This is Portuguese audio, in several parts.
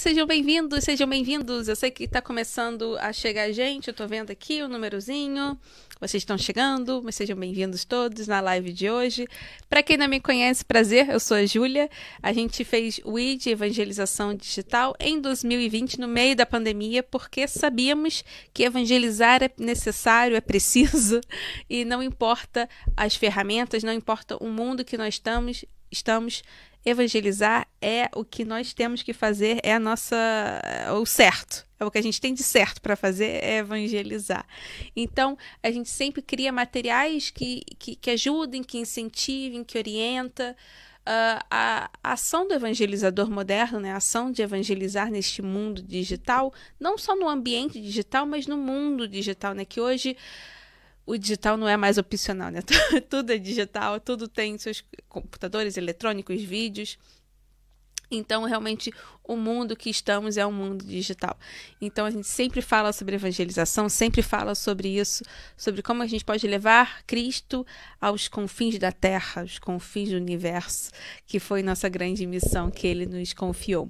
sejam bem-vindos, sejam bem-vindos. Eu sei que está começando a chegar gente, eu estou vendo aqui o númerozinho. Vocês estão chegando, mas sejam bem-vindos todos na live de hoje. Para quem não me conhece, prazer, eu sou a Júlia. A gente fez o ID Evangelização Digital em 2020, no meio da pandemia, porque sabíamos que evangelizar é necessário, é preciso, e não importa as ferramentas, não importa o mundo que nós estamos, estamos evangelizar é o que nós temos que fazer, é a nossa é o certo. É o que a gente tem de certo para fazer é evangelizar. Então, a gente sempre cria materiais que, que, que ajudem, que incentivem, que orienta. Uh, a, a ação do evangelizador moderno, né, a ação de evangelizar neste mundo digital, não só no ambiente digital, mas no mundo digital, né, que hoje o digital não é mais opcional, né? tudo é digital, tudo tem seus computadores eletrônicos, vídeos. Então, realmente, o mundo que estamos é um mundo digital. Então, a gente sempre fala sobre evangelização, sempre fala sobre isso, sobre como a gente pode levar Cristo aos confins da terra, aos confins do universo, que foi nossa grande missão que ele nos confiou.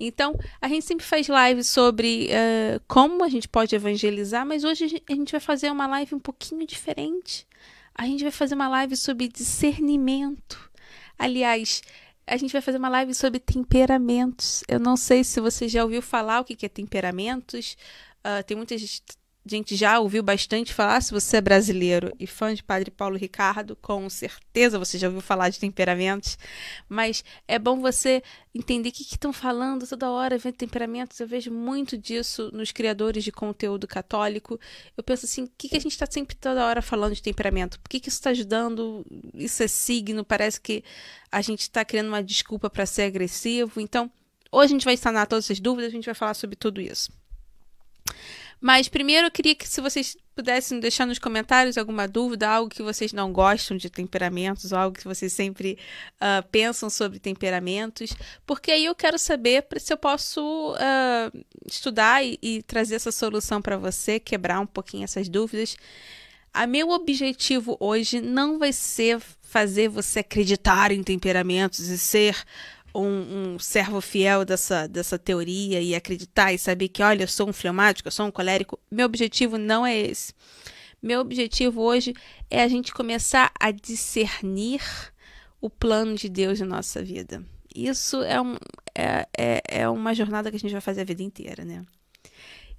Então, a gente sempre faz live sobre uh, como a gente pode evangelizar, mas hoje a gente vai fazer uma live um pouquinho diferente. A gente vai fazer uma live sobre discernimento. Aliás, a gente vai fazer uma live sobre temperamentos. Eu não sei se você já ouviu falar o que é temperamentos. Uh, tem gente gente já ouviu bastante falar. Se você é brasileiro e fã de Padre Paulo Ricardo, com certeza você já ouviu falar de temperamentos. Mas é bom você entender o que estão falando toda hora, vendo temperamentos. Eu vejo muito disso nos criadores de conteúdo católico. Eu penso assim: o que, que a gente está sempre toda hora falando de temperamento? Por que, que isso está ajudando? Isso é signo? Parece que a gente está criando uma desculpa para ser agressivo. Então. Hoje a gente vai sanar todas essas dúvidas, a gente vai falar sobre tudo isso. Mas primeiro eu queria que se vocês pudessem deixar nos comentários alguma dúvida, algo que vocês não gostam de temperamentos, algo que vocês sempre uh, pensam sobre temperamentos, porque aí eu quero saber se eu posso uh, estudar e, e trazer essa solução para você, quebrar um pouquinho essas dúvidas. A meu objetivo hoje não vai ser fazer você acreditar em temperamentos e ser um, um, servo fiel dessa, dessa teoria e acreditar e saber que, olha, eu sou um fleumático, eu sou um colérico, meu objetivo não é esse. Meu objetivo hoje é a gente começar a discernir o plano de Deus em nossa vida. Isso é, um, é, é, é uma jornada que a gente vai fazer a vida inteira, né?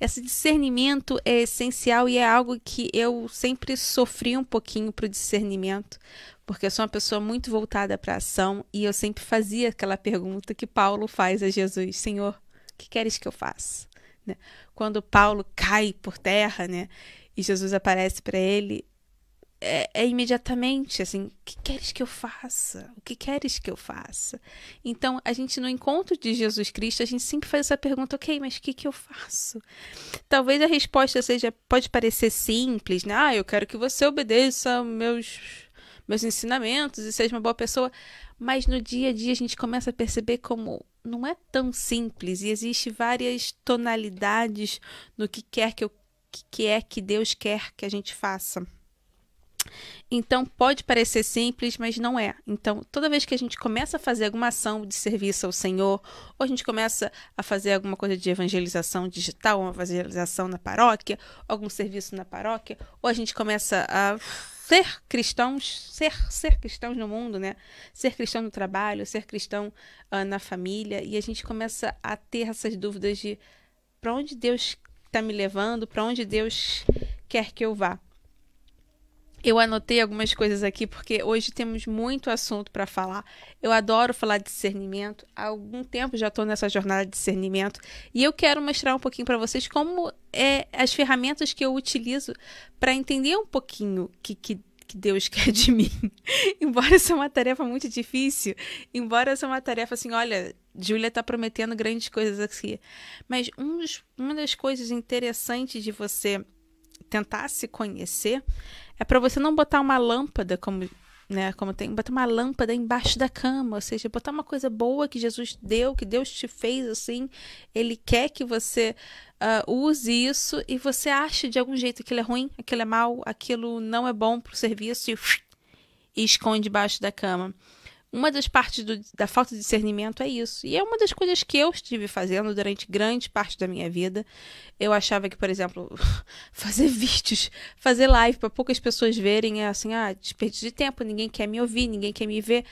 Esse discernimento é essencial e é algo que eu sempre sofri um pouquinho para o discernimento, porque eu sou uma pessoa muito voltada para a ação e eu sempre fazia aquela pergunta que Paulo faz a Jesus: Senhor, o que queres que eu faça? Né? Quando Paulo cai por terra, né? E Jesus aparece para ele, é, é, imediatamente assim: o que queres que eu faça? O que queres que eu faça? Então, a gente no encontro de Jesus Cristo, a gente sempre faz essa pergunta: ok, mas o que, que eu faço? Talvez a resposta seja: pode parecer simples, né? Ah, eu quero que você obedeça meus, meus ensinamentos e seja uma boa pessoa. Mas no dia a dia a gente começa a perceber como não é tão simples e existe várias tonalidades no que quer que, eu, que é que Deus quer que a gente faça. Então, pode parecer simples, mas não é. Então, toda vez que a gente começa a fazer alguma ação de serviço ao Senhor, ou a gente começa a fazer alguma coisa de evangelização digital, uma evangelização na paróquia, algum serviço na paróquia, ou a gente começa a ser cristãos, ser, ser cristãos no mundo, né? Ser cristão no trabalho, ser cristão uh, na família, e a gente começa a ter essas dúvidas de para onde Deus está me levando, para onde Deus quer que eu vá. Eu anotei algumas coisas aqui porque hoje temos muito assunto para falar. Eu adoro falar de discernimento. Há algum tempo já estou nessa jornada de discernimento e eu quero mostrar um pouquinho para vocês como é as ferramentas que eu utilizo para entender um pouquinho que, que que Deus quer de mim. embora seja uma tarefa muito difícil, embora seja uma tarefa assim, olha, Júlia está prometendo grandes coisas aqui. Mas um dos, uma das coisas interessantes de você tentar se conhecer é para você não botar uma lâmpada como né, como tem, botar uma lâmpada embaixo da cama, ou seja, botar uma coisa boa que Jesus deu, que Deus te fez assim, ele quer que você uh, use isso e você acha de algum jeito que aquilo é ruim, aquilo é mal, aquilo não é bom para o serviço e, e esconde debaixo da cama. Uma das partes do, da falta de discernimento é isso. E é uma das coisas que eu estive fazendo durante grande parte da minha vida. Eu achava que, por exemplo, fazer vídeos, fazer live para poucas pessoas verem é assim, ah, desperdício de tempo, ninguém quer me ouvir, ninguém quer me ver.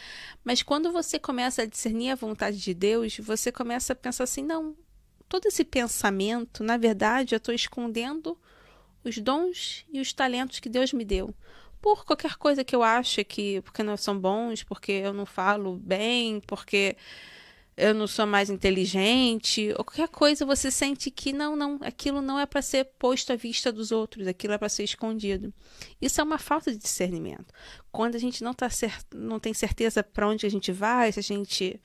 Mas quando você começa a discernir a vontade de Deus, você começa a pensar assim, não, todo esse pensamento, na verdade, eu estou escondendo os dons e os talentos que Deus me deu por qualquer coisa que eu ache que porque não são bons, porque eu não falo bem, porque eu não sou mais inteligente, qualquer coisa você sente que não, não, aquilo não é para ser posto à vista dos outros, aquilo é para ser escondido. Isso é uma falta de discernimento. Quando a gente não tá certo não tem certeza para onde a gente vai, se a gente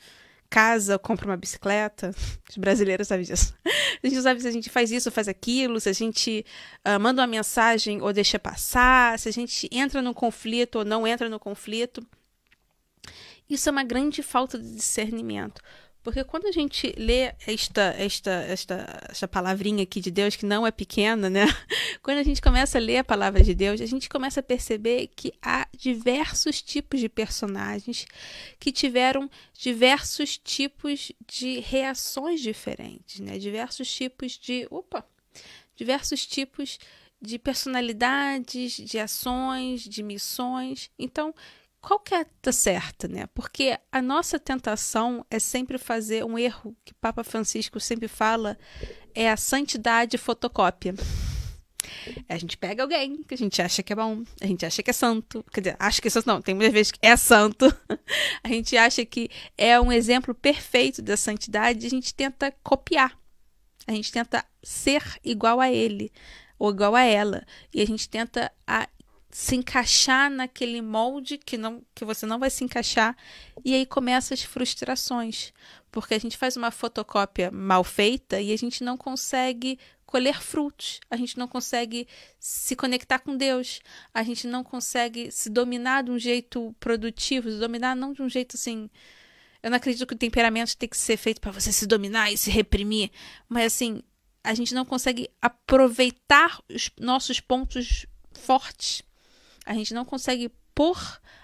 casa, compra uma bicicleta. Os brasileiros sabem disso. A gente sabe se a gente faz isso, faz aquilo, se a gente uh, manda uma mensagem ou deixa passar, se a gente entra no conflito ou não entra no conflito. Isso é uma grande falta de discernimento. Porque quando a gente lê esta, esta, esta, esta palavrinha aqui de Deus, que não é pequena, né? Quando a gente começa a ler a palavra de Deus, a gente começa a perceber que há diversos tipos de personagens que tiveram diversos tipos de reações diferentes, né? Diversos tipos de. Opa! Diversos tipos de personalidades, de ações, de missões. Então, qual que é a tá certa, né? Porque a nossa tentação é sempre fazer um erro que Papa Francisco sempre fala é a santidade fotocópia. A gente pega alguém que a gente acha que é bom, a gente acha que é santo, quer dizer, acha que é santo, não, tem muitas vezes que é santo, a gente acha que é um exemplo perfeito da santidade, e a gente tenta copiar, a gente tenta ser igual a ele ou igual a ela, e a gente tenta a se encaixar naquele molde que não que você não vai se encaixar e aí começam as frustrações porque a gente faz uma fotocópia mal feita e a gente não consegue colher frutos a gente não consegue se conectar com Deus a gente não consegue se dominar de um jeito produtivo se dominar não de um jeito assim eu não acredito que o temperamento tem que ser feito para você se dominar e se reprimir mas assim a gente não consegue aproveitar os nossos pontos fortes a gente não consegue pôr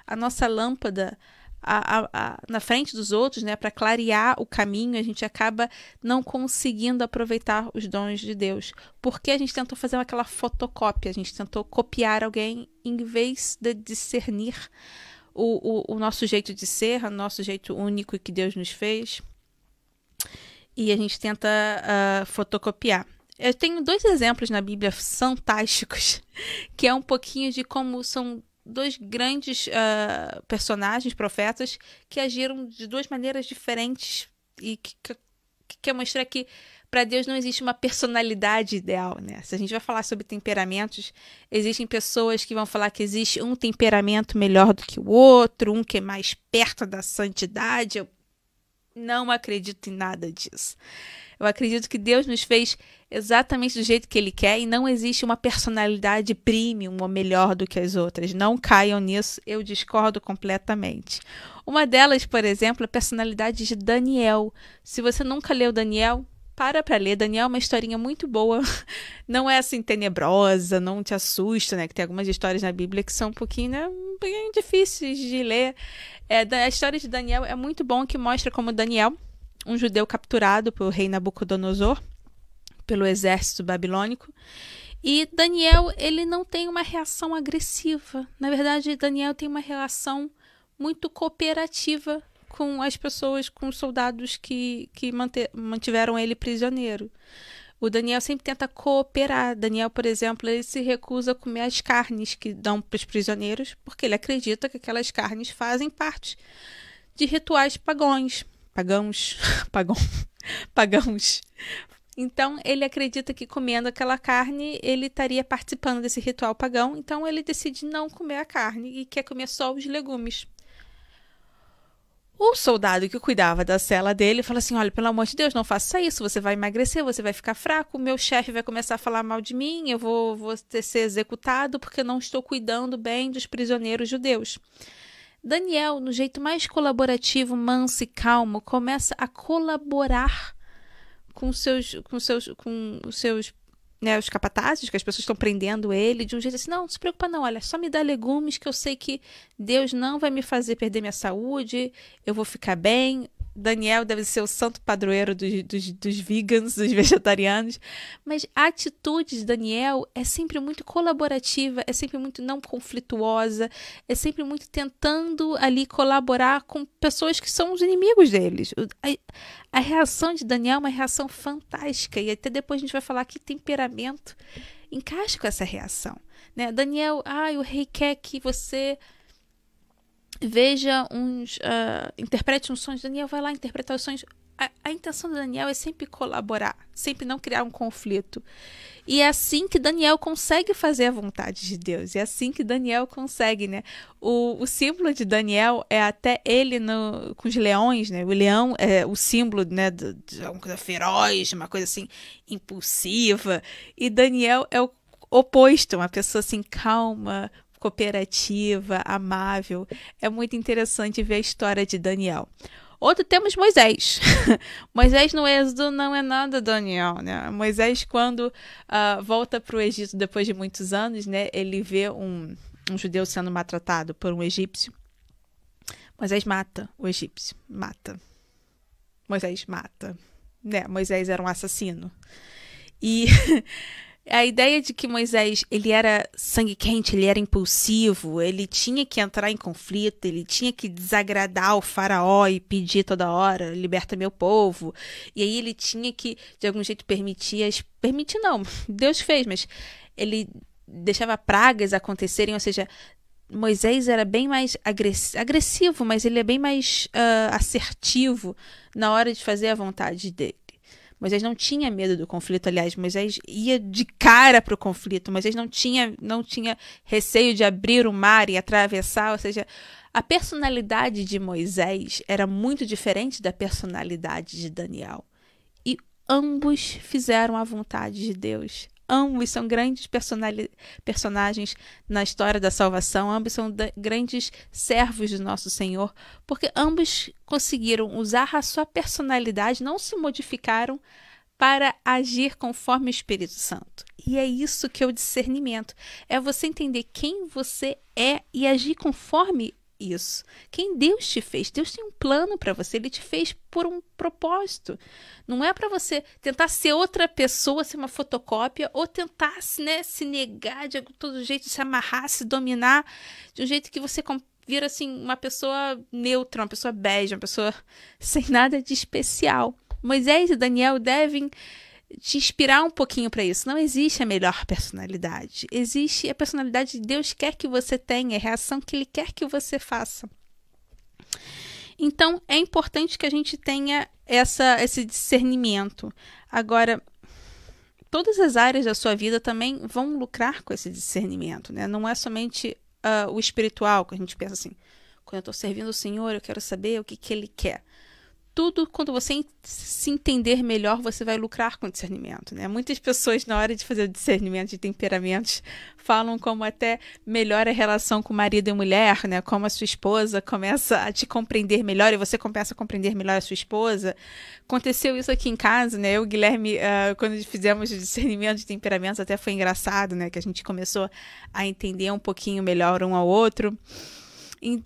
a nossa lâmpada a, a, a, na frente dos outros, né, para clarear o caminho, a gente acaba não conseguindo aproveitar os dons de Deus, porque a gente tentou fazer aquela fotocópia, a gente tentou copiar alguém em vez de discernir o, o, o nosso jeito de ser, o nosso jeito único que Deus nos fez, e a gente tenta uh, fotocopiar. Eu tenho dois exemplos na Bíblia fantásticos, que é um pouquinho de como são dois grandes uh, personagens, profetas, que agiram de duas maneiras diferentes e que, que, que quer mostrar que para Deus não existe uma personalidade ideal, né? Se a gente vai falar sobre temperamentos, existem pessoas que vão falar que existe um temperamento melhor do que o outro, um que é mais perto da santidade. Eu não acredito em nada disso. Eu acredito que Deus nos fez exatamente do jeito que Ele quer e não existe uma personalidade premium ou melhor do que as outras. Não caiam nisso, eu discordo completamente. Uma delas, por exemplo, é a personalidade de Daniel. Se você nunca leu Daniel, para para ler. Daniel é uma historinha muito boa. Não é assim tenebrosa, não te assusta, né? Que tem algumas histórias na Bíblia que são um pouquinho, né, um pouquinho difíceis de ler. É, a história de Daniel é muito bom que mostra como Daniel um judeu capturado pelo rei Nabucodonosor, pelo exército babilônico. E Daniel, ele não tem uma reação agressiva. Na verdade, Daniel tem uma relação muito cooperativa com as pessoas, com os soldados que, que manter, mantiveram ele prisioneiro. O Daniel sempre tenta cooperar. Daniel, por exemplo, ele se recusa a comer as carnes que dão para os prisioneiros, porque ele acredita que aquelas carnes fazem parte de rituais pagãos pagãos, pagão, pagãos. Então ele acredita que comendo aquela carne ele estaria participando desse ritual pagão, então ele decide não comer a carne e quer comer só os legumes. O soldado que cuidava da cela dele fala assim: olha, pelo amor de Deus, não faça isso, você vai emagrecer, você vai ficar fraco, meu chefe vai começar a falar mal de mim, eu vou, vou ser executado porque não estou cuidando bem dos prisioneiros judeus. Daniel, no jeito mais colaborativo, manso e calmo, começa a colaborar com seus com seus com os seus né, os capatazes, que as pessoas estão prendendo ele de um jeito assim, não, não se preocupa não, olha, só me dá legumes que eu sei que Deus não vai me fazer perder minha saúde, eu vou ficar bem, Daniel deve ser o santo padroeiro dos, dos, dos vegans, dos vegetarianos, mas a atitude de Daniel é sempre muito colaborativa, é sempre muito não conflituosa, é sempre muito tentando ali colaborar com pessoas que são os inimigos deles. A, a reação de Daniel é uma reação fantástica, e até depois a gente vai falar que temperamento encaixa com essa reação. Né? Daniel, ai, ah, o rei quer que você veja uns. Uh, interprete uns sonhos. Daniel vai lá interpretar os sonhos. A, a, intenção do Daniel é sempre colaborar, sempre não criar um conflito. E é assim que Daniel consegue fazer a vontade de Deus. É assim que Daniel consegue, né? O, o símbolo de Daniel é até ele no, com os leões, né? O leão é o símbolo, né? De, de uma coisa feroz, uma coisa assim, impulsiva. E Daniel é o oposto, uma pessoa assim calma, cooperativa, amável. É muito interessante ver a história de Daniel. Outro temos Moisés. Moisés no Êxodo não é nada Daniel, né? Moisés, quando uh, volta para o Egito depois de muitos anos, né? Ele vê um, um judeu sendo maltratado por um egípcio. Moisés mata o egípcio. Mata. Moisés mata. Né? Moisés era um assassino. E A ideia de que Moisés ele era sangue quente, ele era impulsivo, ele tinha que entrar em conflito, ele tinha que desagradar o faraó e pedir toda hora, liberta meu povo. E aí ele tinha que, de algum jeito, permitir as. Permitir não, Deus fez, mas ele deixava pragas acontecerem, ou seja, Moisés era bem mais agressivo, mas ele é bem mais uh, assertivo na hora de fazer a vontade de, Moisés não tinha medo do conflito, aliás, Moisés ia de cara para o conflito, Moisés não tinha, não tinha receio de abrir o mar e atravessar, ou seja, a personalidade de Moisés era muito diferente da personalidade de Daniel. E ambos fizeram a vontade de Deus. Ambos são grandes personagens na história da salvação, ambos são grandes servos do nosso Senhor, porque ambos conseguiram usar a sua personalidade, não se modificaram para agir conforme o Espírito Santo. E é isso que é o discernimento: é você entender quem você é e agir conforme isso. Quem Deus te fez, Deus tem um plano para você, ele te fez por um propósito. Não é para você tentar ser outra pessoa, ser uma fotocópia ou tentar né, se negar de todo jeito, se amarrar, se dominar de um jeito que você vira assim uma pessoa neutra, uma pessoa bege, uma pessoa sem nada de especial. Moisés e Daniel devem te inspirar um pouquinho para isso. Não existe a melhor personalidade. Existe a personalidade que Deus quer que você tenha, é a reação que Ele quer que você faça. Então, é importante que a gente tenha essa, esse discernimento. Agora, todas as áreas da sua vida também vão lucrar com esse discernimento, né? Não é somente uh, o espiritual, que a gente pensa assim, quando eu estou servindo o Senhor, eu quero saber o que, que Ele quer tudo quando você se entender melhor, você vai lucrar com discernimento, né? Muitas pessoas na hora de fazer o discernimento de temperamentos falam como até melhora a relação com marido e mulher, né? Como a sua esposa começa a te compreender melhor e você começa a compreender melhor a sua esposa. Aconteceu isso aqui em casa, né? Eu, Guilherme, uh, quando fizemos o discernimento de temperamentos, até foi engraçado, né? Que a gente começou a entender um pouquinho melhor um ao outro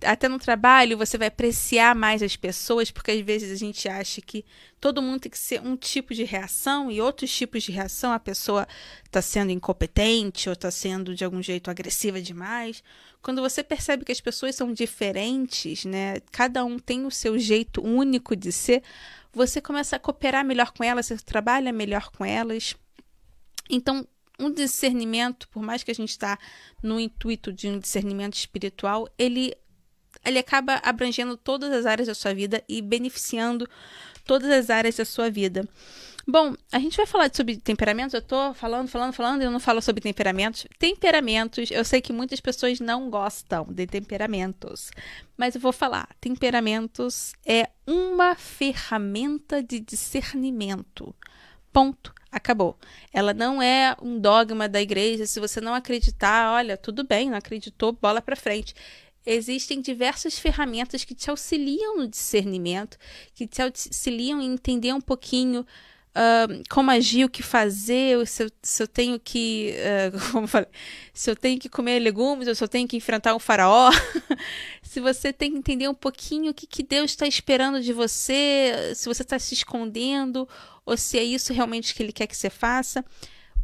até no trabalho você vai apreciar mais as pessoas, porque às vezes a gente acha que todo mundo tem que ser um tipo de reação e outros tipos de reação a pessoa está sendo incompetente ou está sendo de algum jeito agressiva demais. Quando você percebe que as pessoas são diferentes, né? Cada um tem o seu jeito único de ser, você começa a cooperar melhor com elas, você trabalha melhor com elas. Então, um discernimento, por mais que a gente está no intuito de um discernimento espiritual, ele ele acaba abrangendo todas as áreas da sua vida e beneficiando todas as áreas da sua vida. Bom, a gente vai falar sobre temperamentos. Eu tô falando, falando, falando, eu não falo sobre temperamentos. Temperamentos, eu sei que muitas pessoas não gostam de temperamentos, mas eu vou falar. Temperamentos é uma ferramenta de discernimento. Ponto. Acabou. Ela não é um dogma da igreja. Se você não acreditar, olha, tudo bem, não acreditou, bola para frente existem diversas ferramentas que te auxiliam no discernimento, que te auxiliam em entender um pouquinho uh, como agir, o que fazer, se eu, se eu tenho que. Uh, como falei, se eu tenho que comer legumes, ou se eu tenho que enfrentar um faraó. se você tem que entender um pouquinho o que, que Deus está esperando de você, se você está se escondendo, ou se é isso realmente que ele quer que você faça.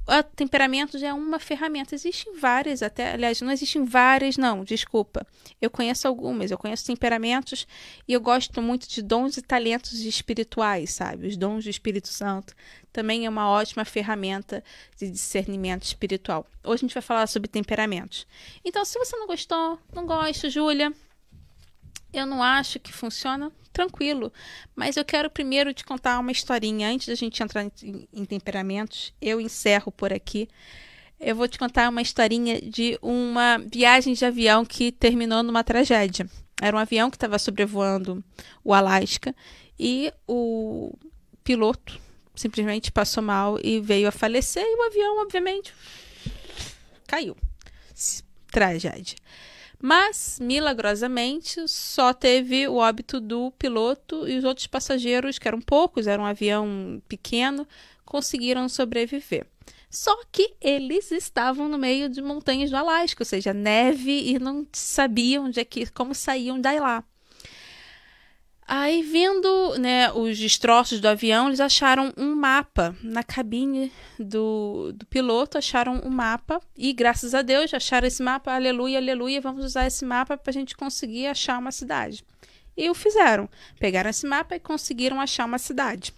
O temperamentos é uma ferramenta. Existem várias, até, aliás, não existem várias, não, desculpa. Eu conheço algumas, eu conheço temperamentos e eu gosto muito de dons e talentos espirituais, sabe? Os dons do Espírito Santo também é uma ótima ferramenta de discernimento espiritual. Hoje a gente vai falar sobre temperamentos. Então, se você não gostou, não gosta, Júlia, eu não acho que funciona, tranquilo. Mas eu quero primeiro te contar uma historinha. Antes da gente entrar em, temperamentos, eu encerro por aqui. Eu vou te contar uma historinha de uma viagem de avião que terminou numa tragédia. Era um avião que estava sobrevoando o Alasca e o piloto simplesmente passou mal e veio a falecer e o avião, obviamente, caiu. Tragédia. Mas, milagrosamente, só teve o óbito do piloto e os outros passageiros, que eram poucos, era um avião pequeno, conseguiram sobreviver. Só que eles estavam no meio de montanhas do Alasca, ou seja, neve, e não sabiam de é que, como saíam daí lá. Aí, vendo né, os destroços do avião, eles acharam um mapa na cabine do, do piloto, acharam um mapa e, graças a Deus, acharam esse mapa, aleluia, aleluia, vamos usar esse mapa para a gente conseguir achar uma cidade. E o fizeram, pegaram esse mapa e conseguiram achar uma cidade.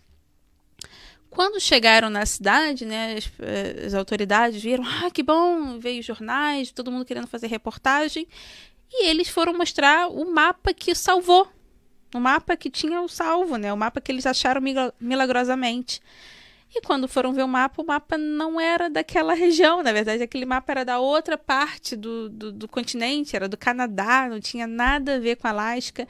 Quando chegaram na cidade, né, as, eh, as autoridades viram, ah, que bom, veio jornais, todo mundo querendo fazer reportagem, e eles foram mostrar o mapa que salvou no mapa que tinha o salvo, né? O mapa que eles acharam milagrosamente. E quando foram ver o mapa, o mapa não era daquela região, na verdade, aquele mapa era da outra parte do, do, do continente, era do Canadá, não tinha nada a ver com Alasca.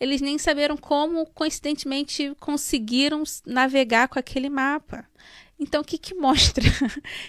Eles nem saberam como, coincidentemente, conseguiram navegar com aquele mapa. Então, o que, que mostra?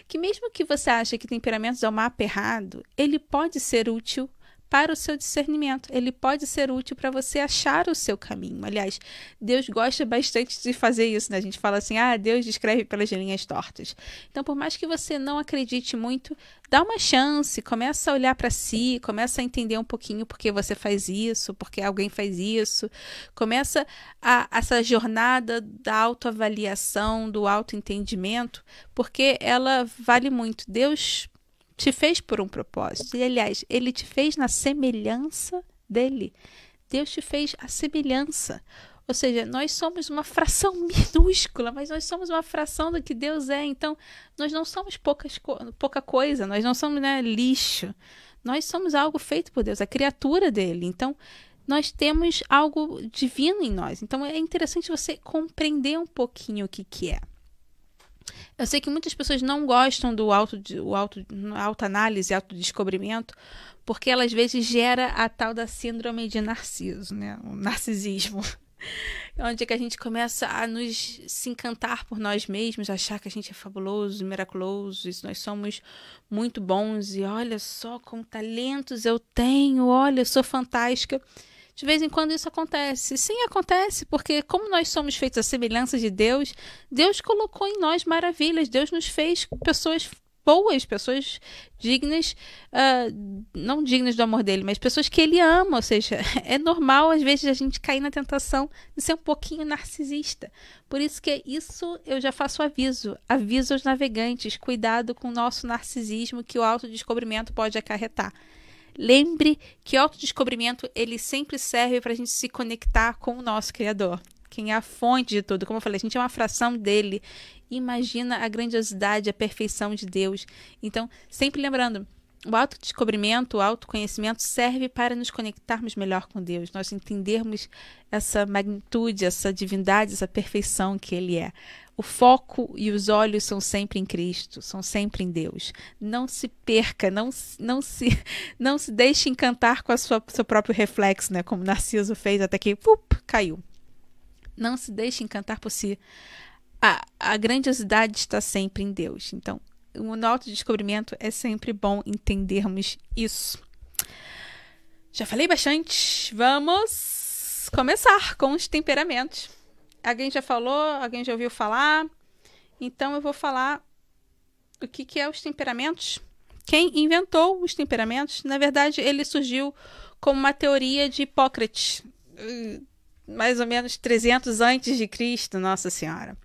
que mesmo que você ache que temperamentos é o um mapa errado, ele pode ser útil para o seu discernimento. Ele pode ser útil para você achar o seu caminho. Aliás, Deus gosta bastante de fazer isso, né? A gente fala assim: "Ah, Deus descreve pelas linhas tortas". Então, por mais que você não acredite muito, dá uma chance, começa a olhar para si, começa a entender um pouquinho por que você faz isso, por que alguém faz isso. Começa a, essa jornada da autoavaliação, do autoentendimento, porque ela vale muito. Deus te fez por um propósito. E, aliás, ele te fez na semelhança dele. Deus te fez a semelhança. Ou seja, nós somos uma fração minúscula, mas nós somos uma fração do que Deus é. Então, nós não somos poucas, pouca coisa, nós não somos né, lixo. Nós somos algo feito por Deus, a criatura dele. Então, nós temos algo divino em nós. Então, é interessante você compreender um pouquinho o que, que é. Eu sei que muitas pessoas não gostam do auto, o auto, autoanálise, autodescobrimento, porque ela às vezes gera a tal da síndrome de narciso, né? O narcisismo. Onde é que a gente começa a nos se encantar por nós mesmos, achar que a gente é fabuloso, miraculoso, nós somos muito bons e olha só como talentos eu tenho, olha, eu sou fantástica de vez em quando isso acontece. Sim, acontece, porque como nós somos feitos à semelhança de Deus, Deus colocou em nós maravilhas, Deus nos fez pessoas boas, pessoas dignas, uh, não dignas do amor dele, mas pessoas que ele ama. Ou seja, é normal às vezes a gente cair na tentação de ser um pouquinho narcisista. Por isso que isso eu já faço aviso. Aviso aos navegantes, cuidado com o nosso narcisismo que o autodescobrimento pode acarretar. Lembre que o autodescobrimento ele sempre serve para a gente se conectar com o nosso Criador, quem é a fonte de tudo. Como eu falei, a gente é uma fração dele. Imagina a grandiosidade, a perfeição de Deus. Então, sempre lembrando, o autodescobrimento, o autoconhecimento serve para nos conectarmos melhor com Deus, nós entendermos essa magnitude, essa divindade, essa perfeição que Ele é o foco e os olhos são sempre em Cristo, são sempre em Deus. Não se perca, não, não, se, não se deixe encantar com o seu próprio reflexo, né? como Narciso fez até que up, caiu. Não se deixe encantar por si. A, a grandiosidade está sempre em Deus. Então, no nosso descobrimento é sempre bom entendermos isso. Já falei bastante. Vamos começar com os temperamentos. Alguém já falou? Alguém já ouviu falar? Então eu vou falar o que, que é os temperamentos. Quem inventou os temperamentos? Na verdade, ele surgiu como uma teoria de Hipócrates, eh, mais ou menos 300 antes de Cristo, Nossa Senhora.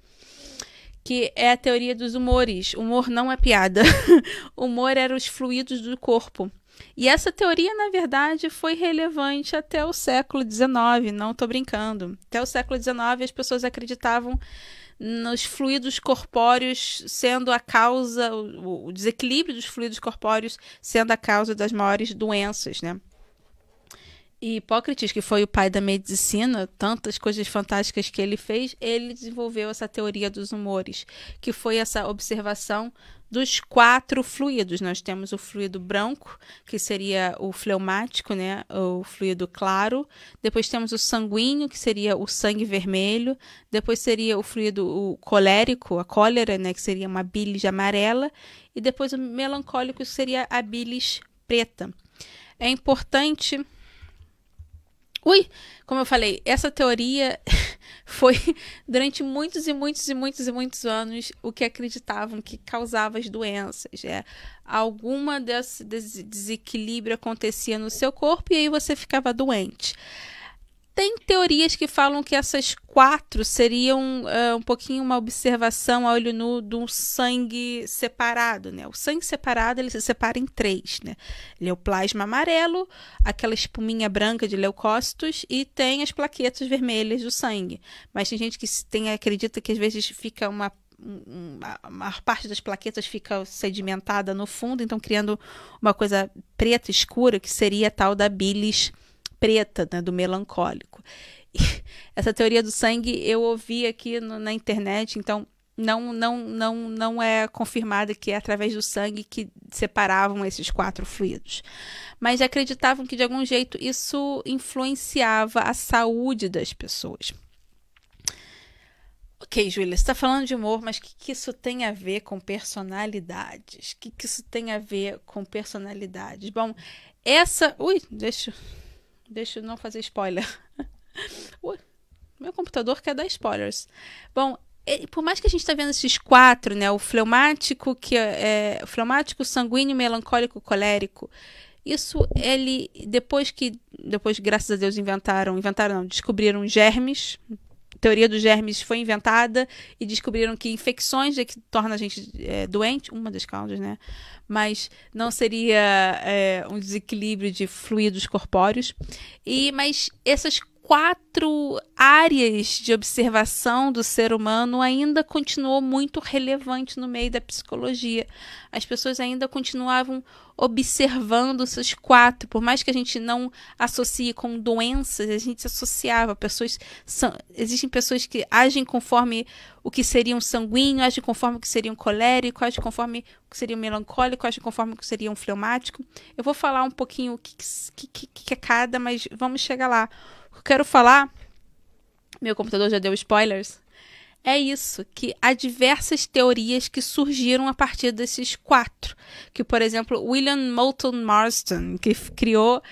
Que é a teoria dos humores. Humor não é piada. Humor era os fluidos do corpo. E essa teoria, na verdade, foi relevante até o século XIX, não estou brincando. Até o século XIX, as pessoas acreditavam nos fluidos corpóreos sendo a causa, o, desequilíbrio dos fluidos corpóreos sendo a causa das maiores doenças, né? E Hipócrates, que foi o pai da medicina, tantas coisas fantásticas que ele fez, ele desenvolveu essa teoria dos humores, que foi essa observação dos quatro fluidos. Nós temos o fluido branco, que seria o fleumático, né? O fluido claro. Depois temos o sanguíneo, que seria o sangue vermelho. Depois seria o fluido o colérico, a cólera, né? Que seria uma bile amarela. E depois o melancólico seria a bile preta. É importante Ui, como eu falei, essa teoria foi durante muitos e muitos e muitos e muitos anos o que acreditavam que causava as doenças. É alguma desse desequilíbrio acontecia no seu corpo e aí você ficava doente. Tem teorias que falam que essas quatro seriam uh, um pouquinho uma observação a olho nu de um sangue separado, né? O sangue separado ele se separa em três, né? Ele é o plasma amarelo, aquela espuminha branca de leucócitos e tem as plaquetas vermelhas do sangue. Mas tem gente que tem acredita que às vezes fica uma a maior parte das plaquetas fica sedimentada no fundo, então criando uma coisa preta escura que seria a tal da bilis preta, né, do melancólico. E essa teoria do sangue eu ouvi aqui no, na internet, então não, não, não, não é confirmada que é através do sangue que separavam esses quatro fluidos. Mas acreditavam que, de algum jeito, isso influenciava a saúde das pessoas. Ok, Júlia, você está falando de humor, mas o que, que, isso tem a ver com personalidades? O que, que isso tem a ver com personalidades? Bom, essa. Ui, deixa Deixa eu não fazer spoiler. meu computador quer dar spoilers. Bom, por mais que a gente está vendo esses quatro, né, o fleumático, que é, é fleumático, sanguíneo, melancólico, colérico, isso ele depois que depois graças a Deus inventaram, inventaram não, descobriram germes, teoria dos germes foi inventada e descobriram que infecções é que torna a gente é, doente, uma das causas, né? Mas não seria é, um desequilíbrio de fluidos corpóreos. E mas essas quatro áreas de observação do ser humano ainda continuou muito relevante no meio da psicologia. As pessoas ainda continuavam observando esses quatro, por mais que a gente não associe com doenças, a gente se associava. Pessoas são, existem pessoas que agem conforme o que seria um sanguíneo, agem conforme o que seria um colérico, agem conforme o que seria um melancólico, agem conforme o que seria um fleumático. Eu vou falar um pouquinho o que, que, que, que é cada, mas vamos chegar lá. Eu quero falar. Meu computador já deu spoilers é isso, que há diversas teorias que surgiram a partir desses quatro. Que, por exemplo, William Moulton Marston, que criou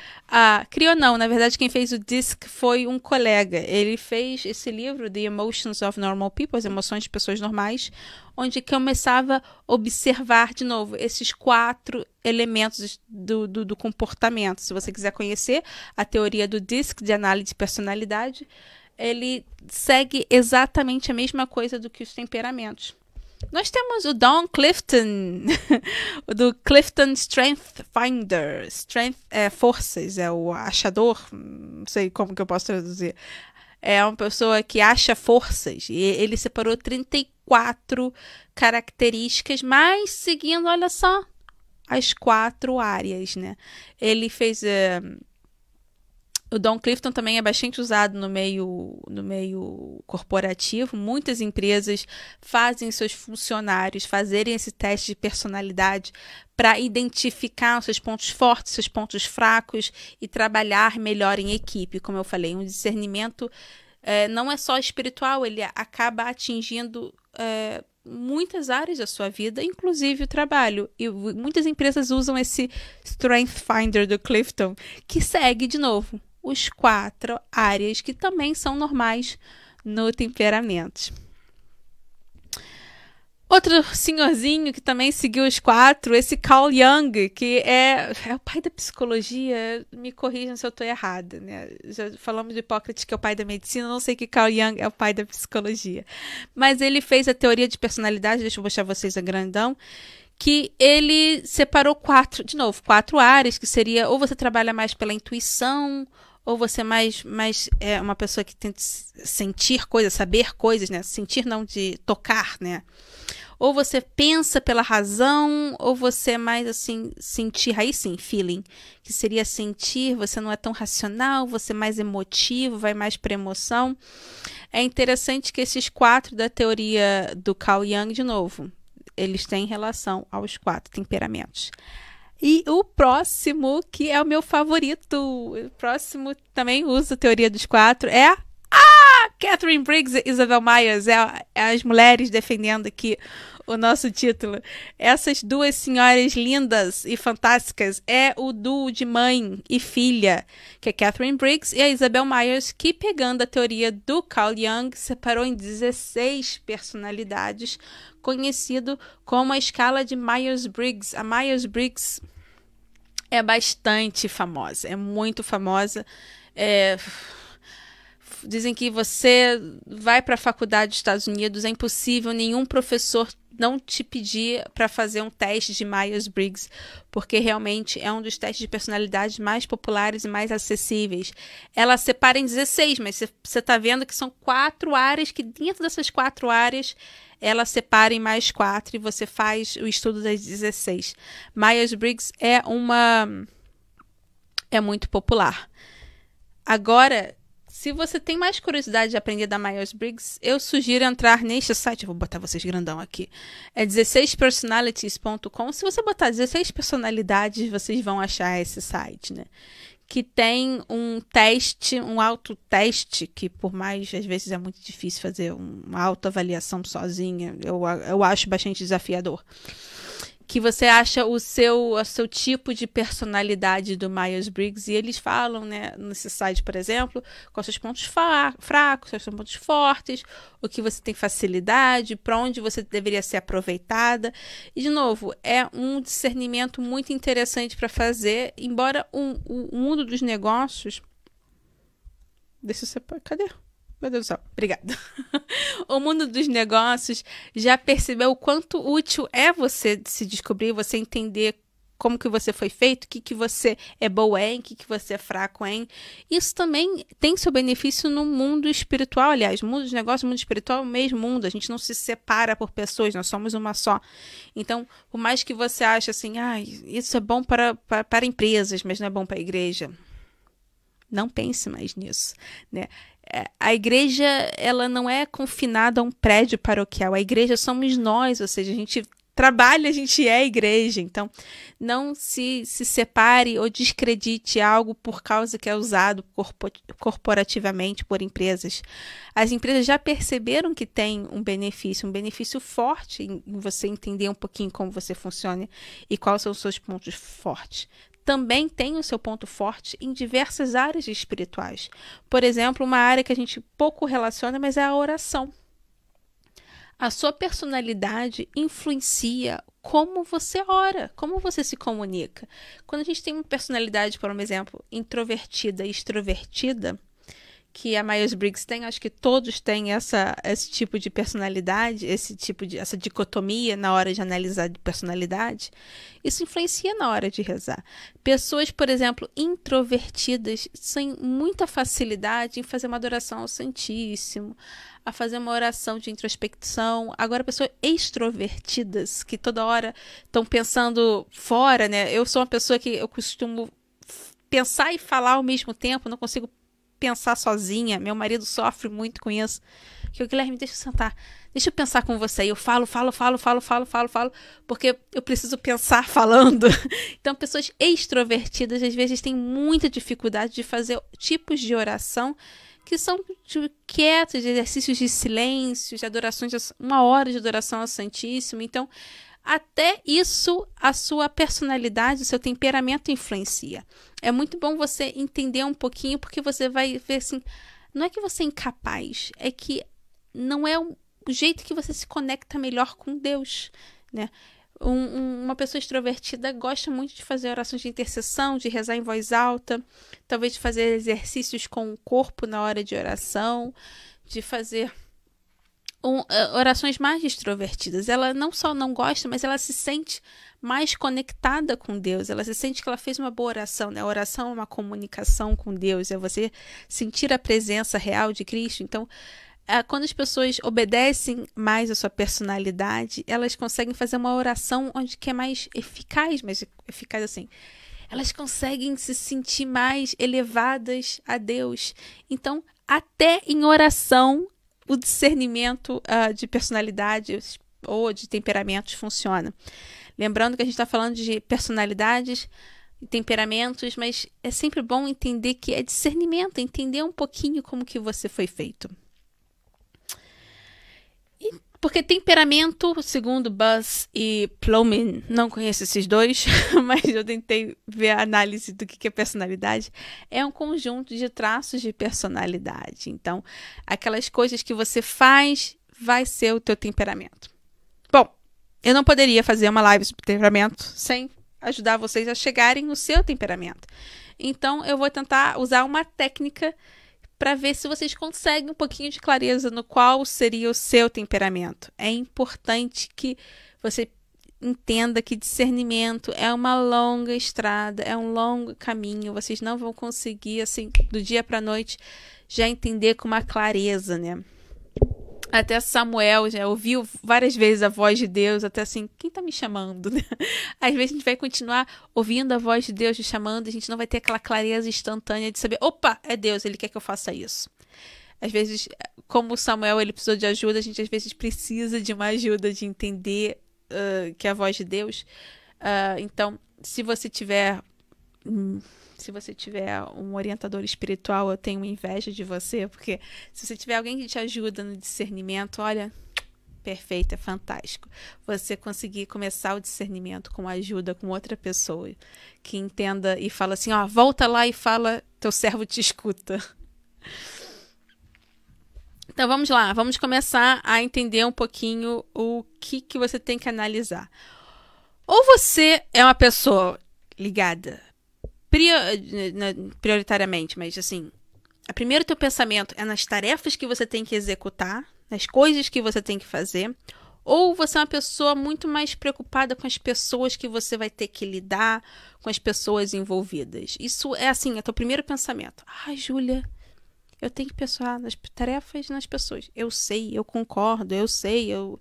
Criou não, na verdade, quem fez o DISC foi um colega. Ele fez esse livro, The Emotions of Normal People, As Emoções de Pessoas Normais, onde começava a observar de novo esses quatro elementos do, do, do comportamento. Se você quiser conhecer a teoria do DISC, de análise de personalidade ele segue exatamente a mesma coisa do que os temperamentos. Nós temos o Don Clifton, do Clifton Strength Finder, Strength é, Forças, é o achador, não sei como que eu posso traduzir. É uma pessoa que acha forças e ele separou 34 características, mas seguindo, olha só, as quatro áreas, né? Ele fez... Eh, o Don Clifton também é bastante usado no meio, no meio corporativo. Muitas empresas fazem seus funcionários fazerem esse teste de personalidade para identificar os seus pontos fortes, seus pontos fracos e trabalhar melhor em equipe. Como eu falei, um discernimento é, não é só espiritual, ele acaba atingindo é, muitas áreas da sua vida, inclusive o trabalho. E muitas empresas usam esse Strength Finder do Clifton, que segue de novo os quatro áreas que também são normais no temperamento. Outro senhorzinho que também seguiu os quatro, esse Carl Jung, que é, é o pai da psicologia, me corrijam se eu estou errada, né? Já falamos de Hipócrates que é o pai da medicina, não sei que Carl Jung é o pai da psicologia. Mas ele fez a teoria de personalidade, deixa eu mostrar vocês a grandão, que ele separou quatro, de novo, quatro áreas, que seria ou você trabalha mais pela intuição, ou você é mais, mais é uma pessoa que tenta sentir coisas, saber coisas, né? Sentir não de tocar, né? Ou você pensa pela razão, ou você é mais assim, sentir, aí sim, feeling, que seria sentir, você não é tão racional, você é mais emotivo, vai mais para emoção. É interessante que esses quatro da teoria do Carl Jung, de novo, eles têm relação aos quatro temperamentos. E o próximo, que é o meu favorito, o próximo também usa teoria dos quatro, é ah, Catherine Briggs e Isabel Myers, é, é, as mulheres defendendo que o nosso título. Essas duas senhoras lindas e fantásticas é o duo de mãe e filha, que é Catherine Briggs e a Isabel Myers, que, pegando a teoria do Carl Jung, separou em 16 personalidades, conhecido como a escala de Myers-Briggs. A Myers-Briggs é bastante famosa, é muito famosa. É dizem que você vai para a faculdade dos Estados Unidos, é impossível nenhum professor não te pedir para fazer um teste de Myers-Briggs, porque realmente é um dos testes de personalidade mais populares e mais acessíveis. Ela separa em 16, mas você está vendo que são quatro áreas, que dentro dessas quatro áreas ela separa em mais quatro e você faz o estudo das 16. Myers-Briggs é uma. é muito popular. Agora, se você tem mais curiosidade de aprender da Myers-Briggs, eu sugiro entrar neste site, eu vou botar vocês grandão aqui, é 16personalities.com. Se você botar 16 personalidades, vocês vão achar esse site, né? Que tem um teste, um autoteste, que por mais, às vezes, é muito difícil fazer uma autoavaliação sozinha, eu, eu acho bastante desafiador que você acha o seu, o seu tipo de personalidade do Myers-Briggs e eles falam, né, nesse site, por exemplo, quais são os pontos fracos, quais são os pontos fortes, o que você tem facilidade, para onde você deveria ser aproveitada. E, de novo, é um discernimento muito interessante para fazer, embora o, o mundo dos negócios. Deixa eu separar. Cadê? Meu Deus do céu, obrigada. o mundo dos negócios já percebeu o quanto útil é você se descobrir, você entender como que você foi feito, o que, que você é bom em, o que, que você é fraco em. Isso também tem seu benefício no mundo espiritual, aliás, mundo dos negócios, mundo espiritual é o mesmo mundo, a gente não se separa por pessoas, nós somos uma só. Então, por mais que você ache assim, ah, isso é bom para, para, para empresas, mas não é bom para a igreja. Não pense mais nisso, né? a igreja ela não é confinada a um prédio paroquial. A igreja somos nós, ou seja, a gente trabalha, a gente é a igreja. Então, não se, se separe ou descredite algo por causa que é usado corporativamente por empresas. As empresas já perceberam que tem um benefício, um benefício forte em você entender um pouquinho como você funciona e quais são os seus pontos fortes também tem o seu ponto forte em diversas áreas espirituais. Por exemplo, uma área que a gente pouco relaciona, mas é a oração. A sua personalidade influencia como você ora, como você se comunica. Quando a gente tem uma personalidade, por exemplo, introvertida e extrovertida, que a Myers-Briggs tem, acho que todos têm essa, esse tipo de personalidade, esse tipo de essa dicotomia na hora de analisar de personalidade, isso influencia na hora de rezar. Pessoas, por exemplo, introvertidas, têm muita facilidade em fazer uma adoração ao Santíssimo, a fazer uma oração de introspecção. Agora, pessoas extrovertidas, que toda hora estão pensando fora, né? Eu sou uma pessoa que eu costumo pensar e falar ao mesmo tempo, não consigo pensar sozinha. Meu marido sofre muito com isso. Que o Guilherme, deixa eu sentar. Deixa eu pensar com você. eu falo, falo, falo, falo, falo, falo, falo, porque eu preciso pensar falando. Então, pessoas extrovertidas às vezes têm muita dificuldade de fazer tipos de oração que são quietos, de exercícios de silêncio, de adorações, uma hora de adoração ao Santíssimo. Então, até isso, a sua personalidade, o seu temperamento influencia. É muito bom você entender um pouquinho, porque você vai ver assim: não é que você é incapaz, é que não é o jeito que você se conecta melhor com Deus, né? Um, uma pessoa extrovertida gosta muito de fazer orações de intercessão, de rezar em voz alta, talvez de fazer exercícios com o corpo na hora de oração, de fazer um, eh, orações mais extrovertidas. Ela não só não gosta, mas ela se sente mais conectada com Deus. Ela se sente que ela fez uma boa oração. Né? A oração é uma comunicação com Deus, é você sentir a presença real de Cristo. Então, eh, quando as pessoas obedecem mais a sua personalidade, elas conseguem fazer uma oração onde que é mais eficaz, mais eficaz assim. Elas conseguem se sentir mais elevadas a Deus. Então, até em oração o discernimento uh, de personalidades ou de temperamentos funciona. Lembrando que a gente está falando de personalidades e temperamentos, mas é sempre bom entender que é discernimento, entender um pouquinho como que você foi feito. Porque temperamento, segundo Buzz e Plumin, não conheço esses dois, mas eu tentei ver a análise do que é personalidade, é um conjunto de traços de personalidade. Então, aquelas coisas que você faz vai ser o teu temperamento. Bom, eu não poderia fazer uma live sobre temperamento sem ajudar vocês a chegarem no seu temperamento. Então, eu vou tentar usar uma técnica para ver se vocês conseguem um pouquinho de clareza no qual seria o seu temperamento. É importante que você entenda que discernimento é uma longa estrada, é um longo caminho. Vocês não vão conseguir assim do dia para noite já entender com uma clareza, né? Até Samuel já ouviu várias vezes a voz de Deus, até assim, quem está me chamando? Às vezes a gente vai continuar ouvindo a voz de Deus te chamando, a gente não vai ter aquela clareza instantânea de saber, opa, é Deus, ele quer que eu faça isso. Às vezes, como Samuel ele precisou de ajuda, a gente às vezes precisa de uma ajuda de entender uh, que é a voz de Deus. Uh, então, se você tiver hum, se você tiver um orientador espiritual, eu tenho inveja de você, porque se você tiver alguém que te ajuda no discernimento, olha, perfeito, é fantástico. Você conseguir começar o discernimento com ajuda com outra pessoa que entenda e fala assim, ó, volta lá e fala, teu servo te escuta. Então vamos lá, vamos começar a entender um pouquinho o que que você tem que analisar. Ou você é uma pessoa ligada prioritariamente, mas assim, a primeiro teu pensamento é nas tarefas que você tem que executar, nas coisas que você tem que fazer, ou você é uma pessoa muito mais preocupada com as pessoas que você vai ter que lidar, com as pessoas envolvidas. Isso é assim, é teu primeiro pensamento. Ah, Júlia, eu tenho que pensar nas tarefas, nas pessoas. Eu sei, eu concordo, eu sei, eu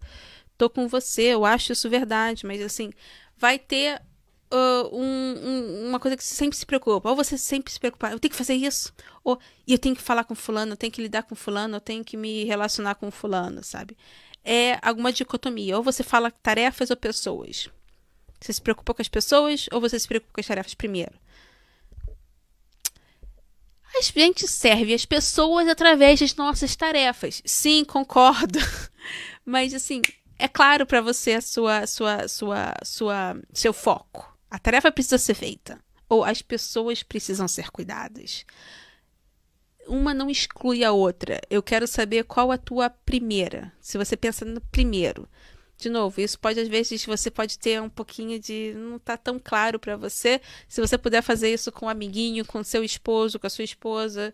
tô com você, eu acho isso verdade, mas assim, vai ter uh, um, um, uma coisa que sempre se preocupa. Ou você sempre se preocupa, eu tenho que fazer isso, ou eu tenho que falar com fulano, eu tenho que lidar com fulano, eu tenho que me relacionar com fulano, sabe? É alguma dicotomia. Ou você fala tarefas ou pessoas. Você se preocupa com as pessoas ou você se preocupa com as tarefas primeiro? A gente serve as pessoas através das nossas tarefas. Sim, concordo. Mas assim, é claro para você a sua, sua, sua, sua, seu foco. A tarefa precisa ser feita. Ou as pessoas precisam ser cuidadas. Uma não exclui a outra. Eu quero saber qual a tua primeira. Se você pensa no primeiro. De novo, isso pode às vezes você pode ter um pouquinho de não tá tão claro para você. Se você puder fazer isso com um amiguinho, com seu esposo, com a sua esposa,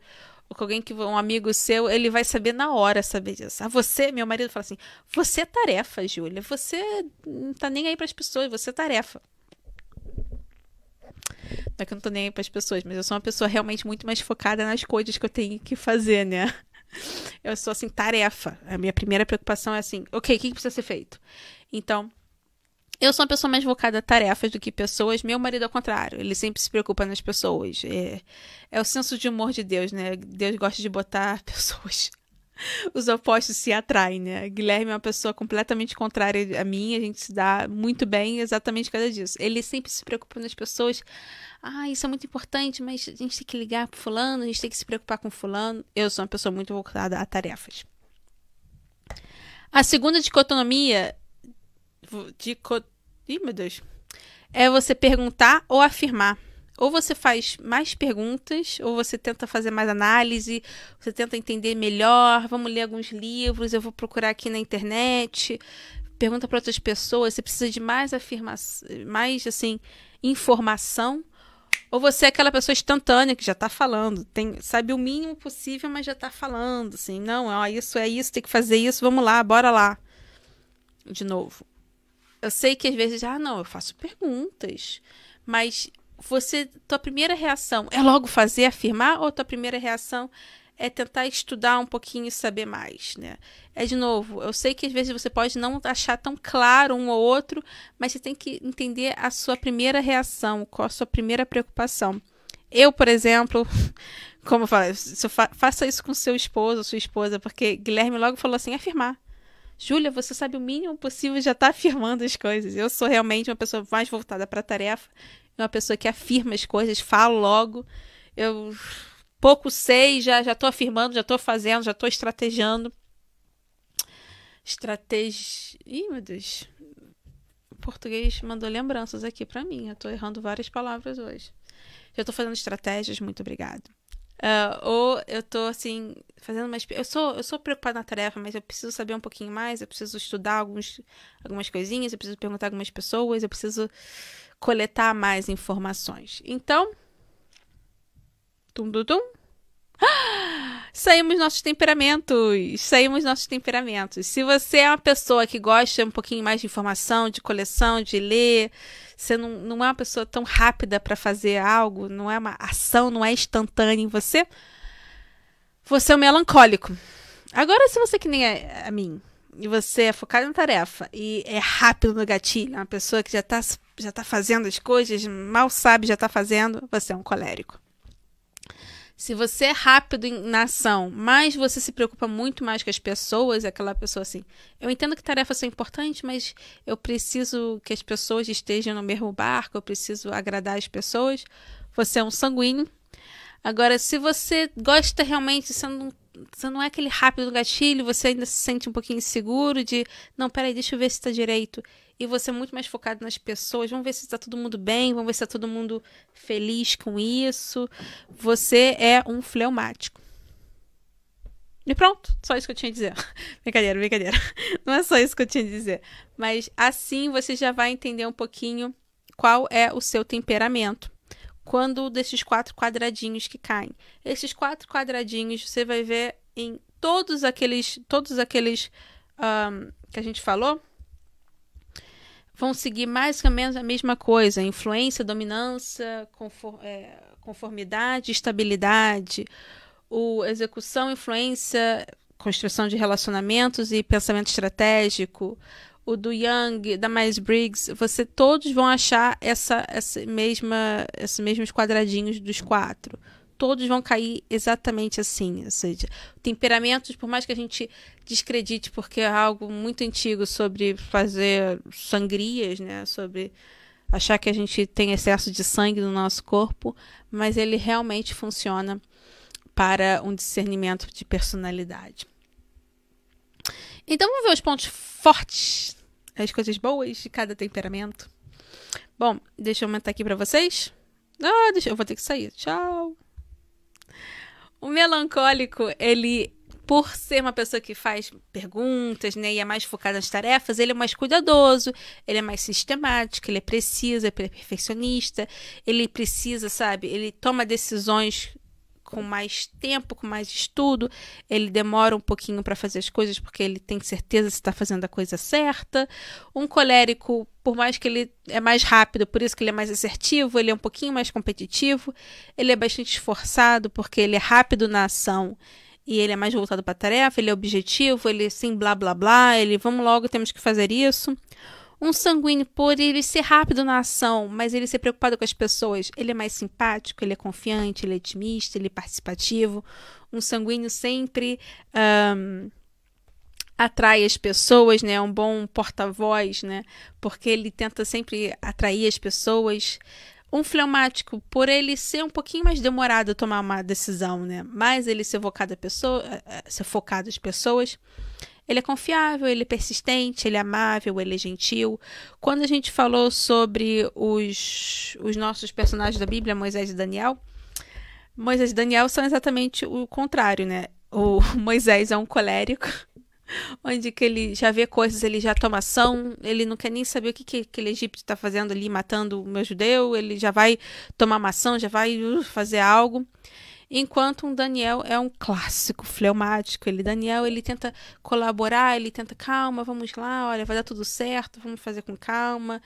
ou com alguém que um amigo seu, ele vai saber na hora saber disso. Ah, você, meu marido fala assim: "Você é tarefa, Júlia. Você não tá nem aí para as pessoas, você é tarefa". Não é que eu não tô nem aí pras pessoas, mas eu sou uma pessoa realmente muito mais focada nas coisas que eu tenho que fazer, né? Eu sou assim, tarefa. A minha primeira preocupação é assim, ok, o que, que precisa ser feito? Então, eu sou uma pessoa mais focada a tarefas do que pessoas. Meu marido, ao contrário, ele sempre se preocupa nas pessoas. É, é o senso de humor de Deus, né? Deus gosta de botar pessoas Os opostos se atraem, né? Guilherme é uma pessoa completamente contrária a mim, a gente se dá muito bem exatamente por causa disso. Ele sempre se preocupa nas pessoas. Ah, isso é muito importante, mas a gente tem que ligar pro fulano, a gente tem que se preocupar com fulano. Eu sou uma pessoa muito voltada a tarefas. A segunda dicotomia. Dicot... Ih, meu Deus. É você perguntar ou afirmar. Ou você faz mais perguntas, ou você tenta fazer mais análise, você tenta entender melhor. Vamos ler alguns livros, eu vou procurar aqui na internet. Pergunta para outras pessoas. Você precisa de mais afirmação, mais assim informação. Ou você é aquela pessoa instantânea que já está falando, tem, sabe o mínimo possível, mas já está falando, assim, não, ó, isso é isso, tem que fazer isso, vamos lá, bora lá. De novo. Eu sei que às vezes, ah, não, eu faço perguntas, mas você tua primeira reação é logo fazer afirmar ou tua primeira reação é tentar estudar um pouquinho e saber mais, né? É de novo, eu sei que às vezes você pode não achar tão claro um ou outro, mas você tem que entender a sua primeira reação, qual a sua primeira preocupação. Eu, por exemplo, como eu falei, faça isso com seu esposo, sua esposa, porque Guilherme logo falou assim, afirmar. Júlia, você sabe o mínimo possível já está afirmando as coisas. Eu sou realmente uma pessoa mais voltada para a tarefa de uma pessoa que afirma as coisas, falo logo. Eu pouco sei, já já tô afirmando, já tô fazendo, já tô estrategando. Estratégia. Ih, meu Deus. O português mandou lembranças aqui para mim. Eu tô errando várias palavras hoje. Já tô fazendo estratégias, muito obrigado. Uh, ou eu tô assim, fazendo mais. Eu sou, eu sou preocupada na tarefa, mas eu preciso saber um pouquinho mais, eu preciso estudar alguns, algumas coisinhas, eu preciso perguntar algumas pessoas, eu preciso coletar mais informações. Então. Tum, tum, tum. Saímos nossos temperamentos, saímos nossos temperamentos. Se você é uma pessoa que gosta um pouquinho mais de informação, de coleção, de ler, você não, não é uma pessoa tão rápida para fazer algo, não é uma ação, não é instantânea em você, você é um melancólico. Agora, se você que nem é, é a mim, e você é focado na tarefa e é rápido no gatilho, é uma pessoa que já está já tá fazendo as coisas, mal sabe, já está fazendo, você é um colérico. Se você é rápido na ação, mas você se preocupa muito mais com as pessoas, é aquela pessoa assim. Eu entendo que tarefas são importantes, mas eu preciso que as pessoas estejam no mesmo barco, eu preciso agradar as pessoas. Você é um sanguíneo. Agora, se você gosta realmente, você não, você não é aquele rápido gatilho, você ainda se sente um pouquinho inseguro de, não, peraí, deixa eu ver se está direito e você é muito mais focado nas pessoas. Vamos ver se está todo mundo bem, vamos ver se está todo mundo feliz com isso. Você é um fleumático. E pronto, só isso que eu tinha a dizer. brincadeira, brincadeira. Não é só isso que eu tinha a dizer. Mas assim você já vai entender um pouquinho qual é o seu temperamento. Quando desses quatro quadradinhos que caem. Esses quatro quadradinhos você vai ver em todos aqueles, todos aqueles um, que a gente falou, vão seguir mais ou menos a mesma coisa: influência, dominância, é, conformidade, estabilidade, o execução, influência, construção de relacionamentos e pensamento estratégico. O do Young, da Mais Briggs, você todos vão achar essa, essa mesma, esses mesmos quadradinhos dos quatro todos vão cair exatamente assim. Ou seja, temperamentos, por mais que a gente descredite, porque é algo muito antigo sobre fazer sangrias, né? Sobre achar que a gente tem excesso de sangue no nosso corpo, mas ele realmente funciona para um discernimento de personalidade. Então vamos ver os pontos fortes, as coisas boas de cada temperamento. Bom, deixa eu aumentar aqui para vocês. Ah, deixa, eu vou ter que sair. Tchau. O melancólico, ele por ser uma pessoa que faz perguntas, né, e é mais focada nas tarefas, ele é mais cuidadoso, ele é mais sistemático, ele é preciso, ele é perfeccionista, ele precisa, sabe, ele toma decisões com mais tempo, com mais estudo, ele demora um pouquinho para fazer as coisas porque ele tem certeza se está fazendo a coisa certa. Um colérico, por mais que ele é mais rápido, por isso que ele é mais assertivo, ele é um pouquinho mais competitivo, ele é bastante esforçado porque ele é rápido na ação e ele é mais voltado para a tarefa, ele é objetivo, ele é sim blá blá blá, ele vamos logo, temos que fazer isso. Um sanguíneo, por ele ser rápido na ação, mas ele ser preocupado com as pessoas, ele é mais simpático, ele é confiante, ele é otimista, ele é participativo. Um sanguíneo sempre um, atrai as pessoas, né? É um bom porta-voz, né? Porque ele tenta sempre atrair as pessoas. Um fleumático, por ele ser um pouquinho mais demorado a tomar uma decisão, né? Mas ele ser focado, a pessoa, ser focado pessoas. Ele é confiável, ele é persistente, ele é amável, ele é gentil. Quando a gente falou sobre os, os nossos personagens da Bíblia, Moisés e Daniel, Moisés e Daniel são exatamente o contrário, né? O Moisés é um colérico, onde que ele já vê coisas, ele já toma ação, ele não quer nem saber o que, que aquele Egito está fazendo ali, matando o meu judeu, ele já vai tomar uma ação, já vai uh, fazer algo. Enquanto um Daniel é um clássico fleumático, ele Daniel, ele tenta colaborar, ele tenta calma, vamos lá, olha, vai dar tudo certo, vamos fazer com calma.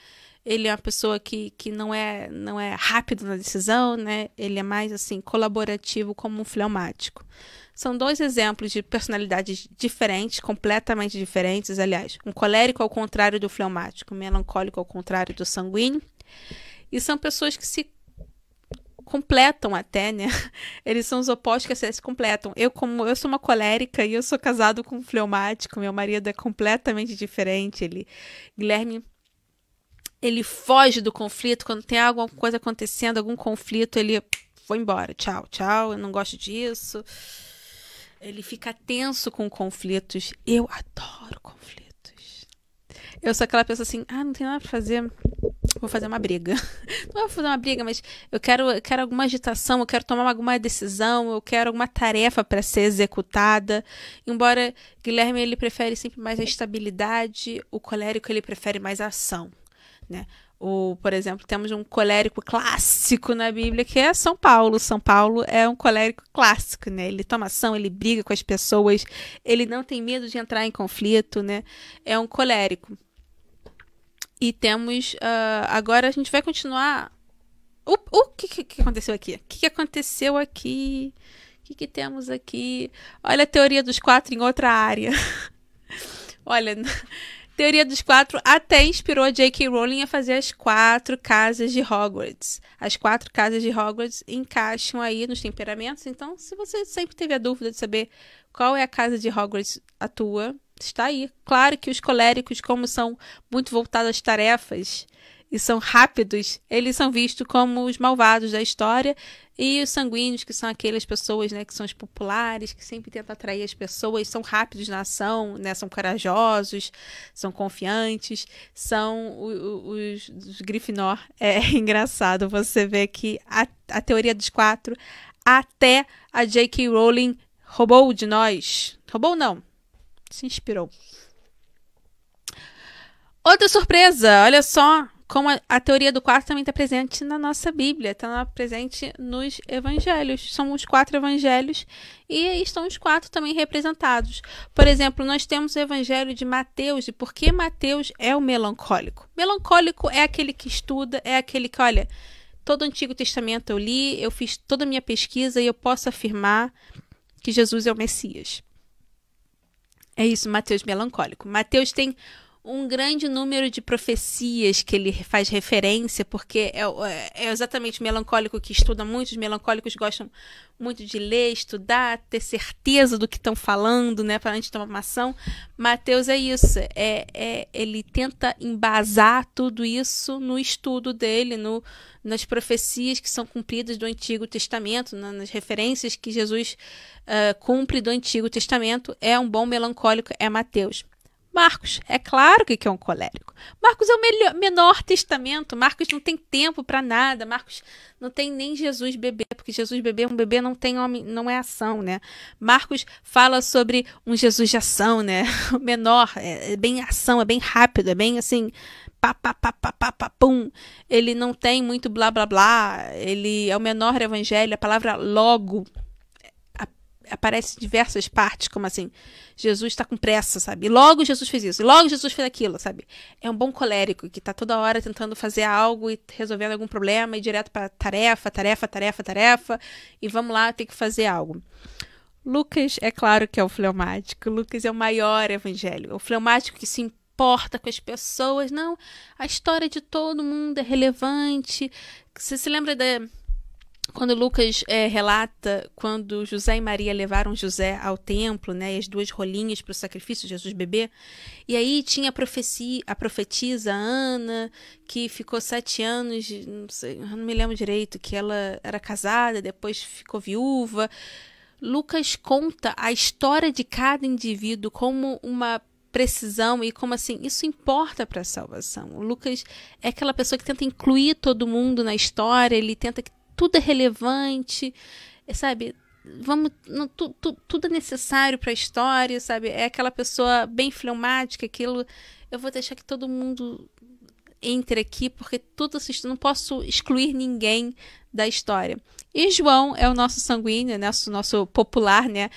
Ele é uma pessoa que, que não é não é rápido na decisão, né? Ele é mais assim colaborativo como um fleumático. São dois exemplos de personalidades diferentes, completamente diferentes, aliás. Um colérico ao contrário do fleumático, um melancólico ao contrário do sanguíneo. E são pessoas que se completam até, né? Eles são os opostos que se completam. Eu, como eu sou uma colérica e eu sou casado com um fleumático, meu marido é completamente diferente. Ele, Guilherme, ele foge do conflito quando tem alguma coisa acontecendo, algum conflito, ele foi embora. Tchau, tchau, eu não gosto disso. Ele fica tenso com conflitos. Eu adoro conflitos. Eu sou aquela pessoa assim, ah, não tem nada pra fazer. Vou fazer uma briga. Não vou é fazer uma briga, mas eu quero, eu quero alguma agitação, eu quero tomar alguma decisão, eu quero alguma tarefa para ser executada. Embora Guilherme ele prefere sempre mais a estabilidade, o colérico ele prefere mais a ação, né? O, por exemplo, temos um colérico clássico na Bíblia, que é São Paulo. São Paulo é um colérico clássico, né? Ele toma ação, ele briga com as pessoas, ele não tem medo de entrar em conflito, né? É um colérico. E temos. Uh, agora a gente vai continuar. O, que, que, aconteceu aqui? O que, que aconteceu aqui? O que, que temos aqui? Olha a teoria dos quatro em outra área. Olha, teoria dos quatro até inspirou a J.K. Rowling a fazer as quatro casas de Hogwarts. As quatro casas de Hogwarts encaixam aí nos temperamentos. Então, se você sempre teve a dúvida de saber qual é a casa de Hogwarts a tua, está aí. Claro que os coléricos, como são muito voltados às tarefas e são rápidos, eles são vistos como os malvados da história. E os sanguíneos, que são aquelas pessoas né, que são os populares, que sempre tentam atrair as pessoas, são rápidos na ação, né, são corajosos, são confiantes, são os, os, os Grifinor. É engraçado você ver que a, a teoria dos quatro, até a J.K. Rowling roubou de nós. Roubou não, se inspirou. Outra surpresa, olha só como a, a teoria do quarto também está presente na nossa Bíblia, está presente nos evangelhos. São os quatro evangelhos e estão os quatro também representados. Por exemplo, nós temos o evangelho de Mateus, e por que Mateus é o melancólico? Melancólico é aquele que estuda, é aquele que, olha, todo o Antigo Testamento eu li, eu fiz toda a minha pesquisa e eu posso afirmar que Jesus é o Messias. É isso, Mateus melancólico. Mateus tem um grande número de profecias que ele faz referência, porque é, é, é exatamente o melancólico que estuda muito, os melancólicos gostam muito de ler, estudar, ter certeza do que estão falando, né, para antes de tomar uma ação. Mateus é isso, é, é, ele tenta embasar tudo isso no estudo dele, no, nas profecias que são cumpridas do Antigo Testamento, na, nas referências que Jesus uh, cumpre do Antigo Testamento. É um bom melancólico, é Mateus. Marcos, é claro que é um colérico. Marcos é o melhor, menor testamento. Marcos não tem tempo para nada. Marcos não tem nem Jesus bebê, porque Jesus bebê, um bebê não tem homem, não é ação, né? Marcos fala sobre um Jesus de ação, né? O menor, é, é, bem ação, é bem rápido, é bem assim, pá, pá, pá, pá, pá, pá, pum. Ele não tem muito blá, blá, blá. Ele é o menor evangelho, a palavra logo aparece em diversas partes, como assim, Jesus está com pressa, sabe? E logo Jesus fez isso, e logo Jesus fez aquilo, sabe? É um bom colérico que está toda hora tentando fazer algo e resolvendo algum problema e direto para tarefa, tarefa, tarefa, tarefa, e vamos lá, tem que fazer algo. Lucas, é claro que é o fleumático. Lucas é o maior evangelho. O fleumático que se importa com as pessoas. Não, a história de todo mundo é relevante. Você se lembra da quando Lucas é, relata quando José e Maria levaram José ao templo, né, as duas rolinhas para o sacrifício, Jesus bebê, e aí tinha a, profecia, a profetisa Ana, que ficou sete anos, não, sei, não me lembro direito, que ela era casada, depois ficou viúva. Lucas conta a história de cada indivíduo como uma precisão e como assim isso importa para a salvação. O Lucas é aquela pessoa que tenta incluir todo mundo na história, ele tenta que tudo é relevante, é, sabe? Vamos, não, tu, tu, tudo é necessário para a história, sabe? É aquela pessoa bem fleumática, aquilo. Eu vou deixar que todo mundo entre aqui, porque tudo assistindo, não posso excluir ninguém da história. E João é o nosso sanguíneo, né? nosso, nosso popular, né?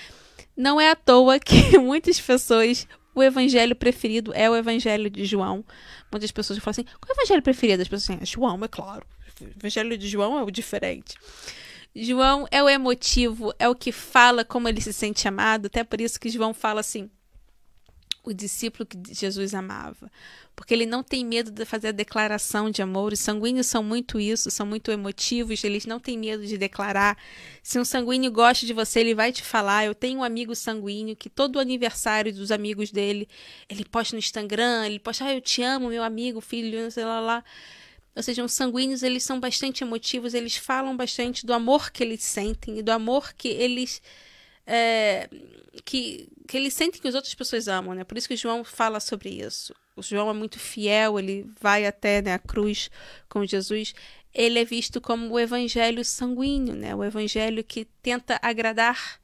Não é à toa que muitas pessoas o evangelho preferido é o evangelho de João. Muitas pessoas falam assim: qual é o evangelho preferido? As pessoas assim, é João, é claro. Evangelho de João é o diferente. João é o emotivo, é o que fala como ele se sente amado, até por isso que João fala assim: o discípulo que Jesus amava, porque ele não tem medo de fazer a declaração de amor. Os sanguíneos são muito isso, são muito emotivos, eles não têm medo de declarar. Se um sanguíneo gosta de você, ele vai te falar. Eu tenho um amigo sanguíneo que todo aniversário dos amigos dele, ele posta no Instagram, ele posta: ah, eu te amo, meu amigo, filho, sei lá lá ou seja, os sanguíneos eles são bastante emotivos, eles falam bastante do amor que eles sentem e do amor que eles é, que, que eles sentem que as outras pessoas amam, né? Por isso que João fala sobre isso. O João é muito fiel, ele vai até né, a cruz com Jesus. Ele é visto como o evangelho sanguíneo, né? O evangelho que tenta agradar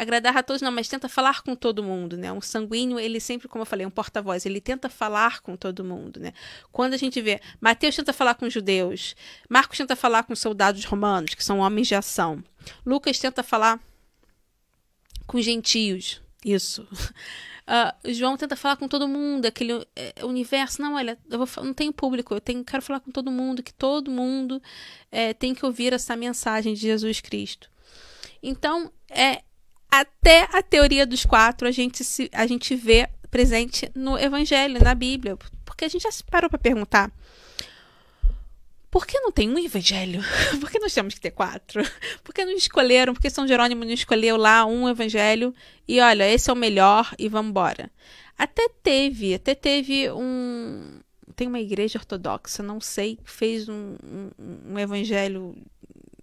agradar a todos, não, mas tenta falar com todo mundo, né? Um sanguíneo, ele sempre, como eu falei, um porta-voz, ele tenta falar com todo mundo, né? Quando a gente vê, Mateus tenta falar com os judeus, Marcos tenta falar com os soldados romanos, que são homens de ação, Lucas tenta falar com gentios, isso. Uh, João tenta falar com todo mundo, aquele é, é universo. Não, olha, eu vou, não tenho público, eu tenho, quero falar com todo mundo, que todo mundo é, tem que ouvir essa mensagem de Jesus Cristo. Então, é, até a teoria dos quatro a gente, se, a gente vê presente no Evangelho, na Bíblia. Porque a gente já se parou para perguntar. Por que não tem um evangelho? Por que nós temos que ter quatro? Por que não escolheram? Por que São Jerônimo não escolheu lá um evangelho? E olha, esse é o melhor e vamos embora. Até teve, até teve um. Tem uma igreja ortodoxa, não sei, fez um, um, um evangelho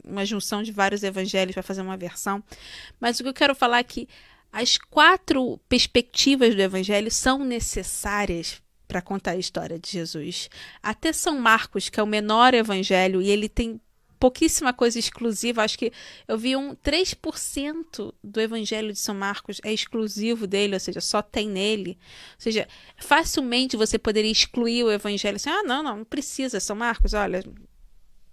uma junção de vários evangelhos para fazer uma versão. Mas o que eu quero falar é que as quatro perspectivas do evangelho são necessárias para contar a história de Jesus. Até São Marcos, que é o menor evangelho, e ele tem pouquíssima coisa exclusiva. Acho que eu vi um 3% do Evangelho de São Marcos é exclusivo dele, ou seja, só tem nele. Ou seja, facilmente você poderia excluir o Evangelho assim, ah, não, não, não precisa, São Marcos, olha,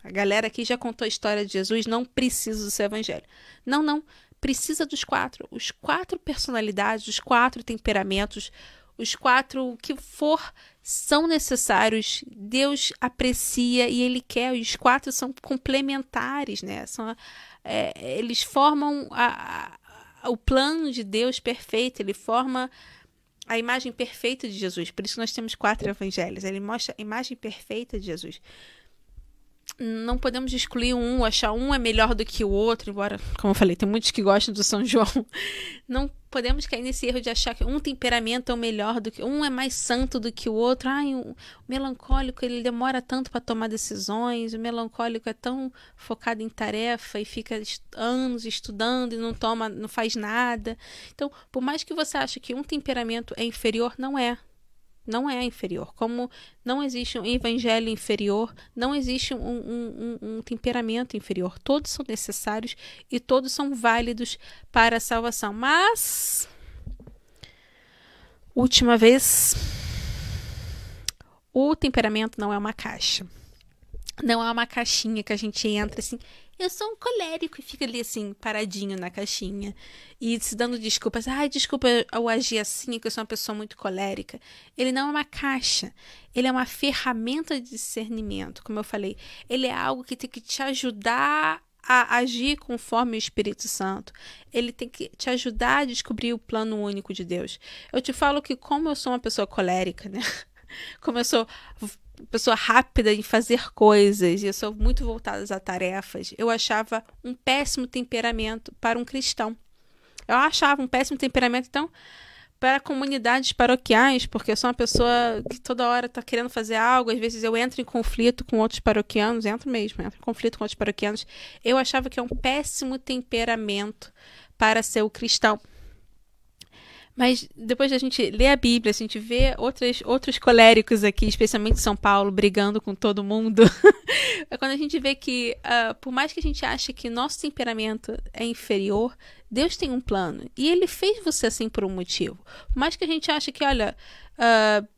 a galera aqui já contou a história de Jesus, não precisa do seu evangelho. Não, não. Precisa dos quatro. Os quatro personalidades, os quatro temperamentos, os quatro, o que for, são necessários. Deus aprecia e Ele quer. E os quatro são complementares, né? São, é, eles formam a, a, o plano de Deus perfeito. Ele forma a imagem perfeita de Jesus. Por isso nós temos quatro evangelhos. Ele mostra a imagem perfeita de Jesus não podemos excluir um, achar um é melhor do que o outro, embora, como eu falei, tem muitos que gostam do São João. Não podemos cair nesse erro de achar que um temperamento é o melhor do que um é mais santo do que o outro. Ai, o melancólico ele demora tanto para tomar decisões, o melancólico é tão focado em tarefa e fica anos estudando e não toma, não faz nada. Então, por mais que você ache que um temperamento é inferior, não é não é inferior. Como não existe um evangelho inferior, não existe um, um, um, um, temperamento inferior. Todos são necessários e todos são válidos para a salvação. Mas, última vez, o temperamento não é uma caixa. Não é uma caixinha que a gente entra assim eu sou um colérico. E fica ali assim, paradinho na caixinha. E se dando desculpas. Ai, desculpa eu agir assim, que eu sou uma pessoa muito colérica. Ele não é uma caixa. Ele é uma ferramenta de discernimento, como eu falei. Ele é algo que tem que te ajudar a agir conforme o Espírito Santo. Ele tem que te ajudar a descobrir o plano único de Deus. Eu te falo que, como eu sou uma pessoa colérica, né? Como eu sou pessoa rápida em fazer coisas e eu sou muito voltada a tarefas, eu achava um péssimo temperamento para um cristão. Eu achava um péssimo temperamento, então, para comunidades paroquiais, porque eu sou uma pessoa que toda hora está querendo fazer algo, às vezes eu entro em conflito com outros paroquianos, entro mesmo, entro em conflito com outros paroquianos. Eu achava que é um péssimo temperamento para ser o cristão. Mas depois da gente ler a Bíblia, a gente vê outros outros coléricos aqui, especialmente São Paulo, brigando com todo mundo. é quando a gente vê que, uh, por mais que a gente ache que nosso temperamento é inferior, Deus tem um plano. E ele fez você assim por um motivo. Por mais que a gente ache que, olha. Uh,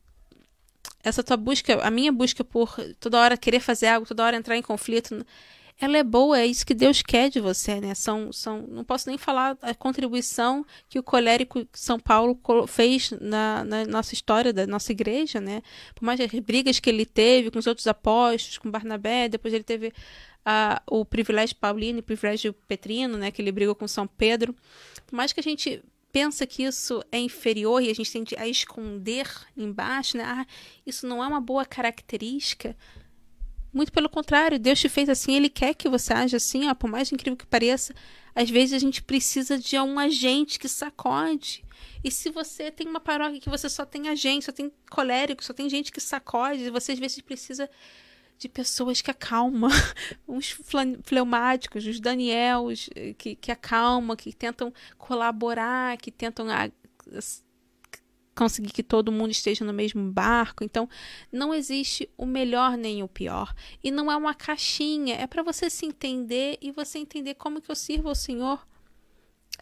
essa tua busca, a minha busca por toda hora querer fazer algo, toda hora entrar em conflito, ela é boa, é isso que Deus quer de você, né? São, são, não posso nem falar a contribuição que o colérico São Paulo fez na, na nossa história da nossa igreja, né? Por mais as brigas que ele teve com os outros apóstolos, com Barnabé, depois ele teve o privilégio paulino e o privilégio petrino, né? Que ele brigou com São Pedro. Por mais que a gente pensa que isso é inferior e a gente tende a esconder embaixo, né? Ah, isso não é uma boa característica. Muito pelo contrário, Deus te fez assim, Ele quer que você haja assim, ó, por mais incrível que pareça. Às vezes a gente precisa de um agente que sacode. E se você tem uma paróquia que você só tem agente, só tem colérico, só tem gente que sacode, você às vezes precisa de pessoas que acalmam, uns fleumáticos, os Daniels eh, que, que acalmam, que tentam colaborar, que tentam conseguir que todo mundo esteja no mesmo barco. Então, não existe o melhor nem o pior. E não é uma caixinha, é para você se entender e você entender como que eu sirvo ao Senhor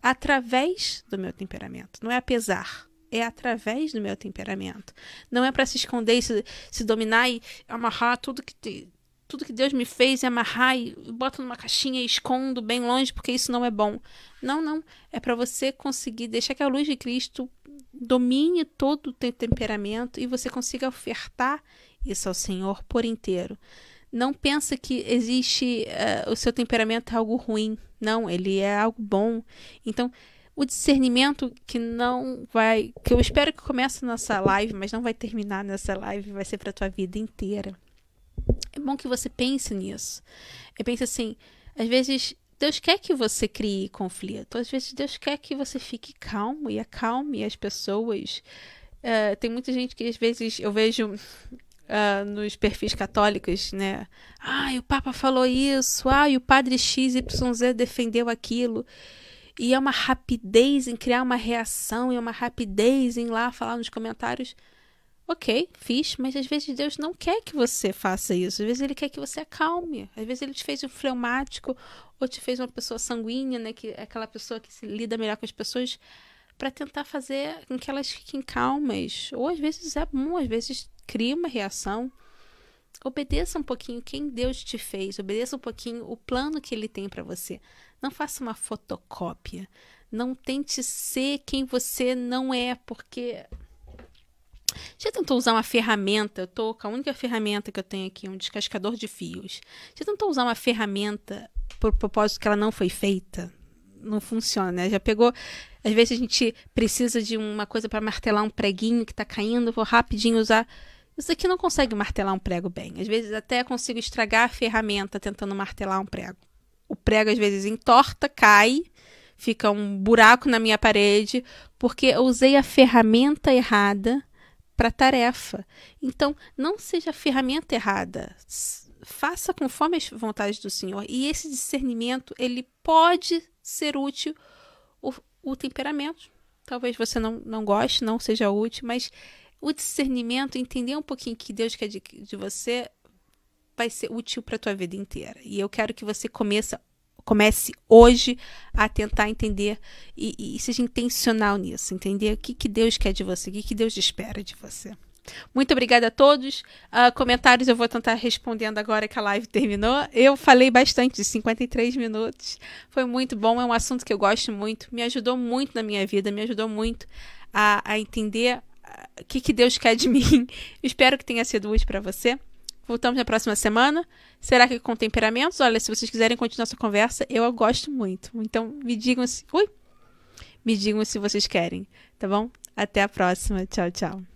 através do meu temperamento. Não é apesar, é através do meu temperamento. Não é para se esconder, se, se dominar e amarrar tudo que te, tudo que Deus me fez e amarrar e boto numa caixinha e escondo bem longe porque isso não é bom. Não, não. É para você conseguir deixar que a luz de Cristo domine todo o teu temperamento e você consiga ofertar isso ao Senhor por inteiro. Não pensa que existe uh, o seu temperamento é algo ruim. Não, ele é algo bom. Então, o discernimento que não vai, que eu espero que comece nessa live, mas não vai terminar nessa live, vai ser para tua vida inteira. É bom que você pense nisso. É pense assim, às vezes Deus quer que você crie conflito. Às vezes Deus quer que você fique calmo e acalme as pessoas. Uh, tem muita gente que às vezes eu vejo Uh, nos perfis católicos, né? Ah, o Papa falou isso, ah, o padre XYZ defendeu aquilo. E é uma rapidez em criar uma reação, e é uma rapidez em lá falar nos comentários. Ok, fiz, mas às vezes Deus não quer que você faça isso. Às vezes Ele quer que você acalme. Às vezes Ele te fez um fleumático ou te fez uma pessoa sanguínea, né? Que é aquela pessoa que se lida melhor com as pessoas para tentar fazer com que elas fiquem calmas. Ou às vezes é bom, às vezes cria uma reação. Obedeça um pouquinho quem Deus te fez. Obedeça um pouquinho o plano que Ele tem para você. Não faça uma fotocópia. Não tente ser quem você não é, porque já tentou usar uma ferramenta? Eu tô com a única ferramenta que eu tenho aqui, um descascador de fios. Já tentou usar uma ferramenta por propósito que ela não foi feita? Não funciona, né? Já pegou. Às vezes a gente precisa de uma coisa para martelar um preguinho que está caindo, vou rapidinho usar. Isso aqui não consegue martelar um prego bem. Às vezes até consigo estragar a ferramenta tentando martelar um prego. O prego às vezes entorta, cai, fica um buraco na minha parede, porque eu usei a ferramenta errada para a tarefa. Então, não seja a ferramenta errada. Faça conforme as vontades do Senhor. E esse discernimento, ele pode ser útil o, o temperamento. Talvez você não, não goste, não seja útil, mas o discernimento, entender um pouquinho que Deus quer de, de você, vai ser útil para a tua vida inteira. E eu quero que você comece comece hoje a tentar entender e, e seja intencional nisso, entender o que, que Deus quer de você, o que, que Deus espera de você. Muito obrigada a todos. Uh, comentários eu vou tentar respondendo agora que a live terminou. Eu falei bastante, 53 minutos. Foi muito bom, é um assunto que eu gosto muito. Me ajudou muito na minha vida, me ajudou muito a, a entender ah, o que, que Deus quer de mim. Espero que tenha sido útil para você. Voltamos na próxima semana. Será que com temperamentos? Olha, se vocês quiserem continuar essa conversa, eu gosto muito. Então, me digam se. Ui! Me digam se vocês querem, tá bom? Até a próxima. Tchau, tchau.